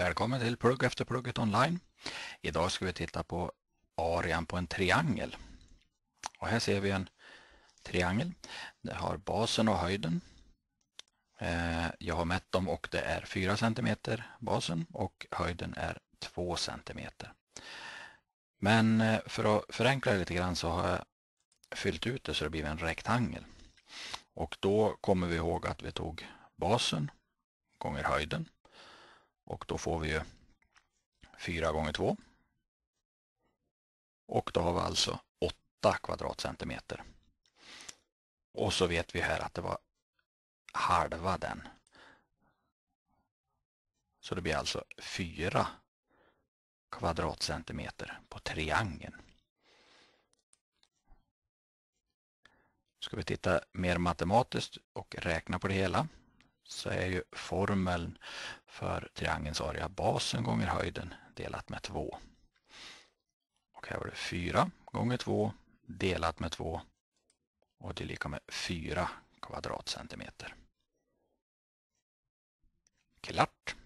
Välkommen till Plugg efter plugget online. Idag ska vi titta på arean på en triangel. Och här ser vi en triangel. Det har basen och höjden. Eh, jag har mätt dem och det är 4 cm basen och höjden är 2 cm. Men eh, för att förenkla det lite grann så har jag fyllt ut det så det blir en rektangel. Och då kommer vi ihåg att vi tog basen gånger höjden och då får vi ju 4 gånger 2. Och då har vi alltså 8 kvadratcentimeter. Och så vet vi här att det var halva den. Så det blir alltså 4 kvadratcentimeter på triangeln. Ska vi titta mer matematiskt och räkna på det hela så är ju formeln för triangelns area basen gånger höjden delat med 2. Och här var det 4 gånger 2 delat med 2 och det är lika med 4 kvadratcentimeter. Klart!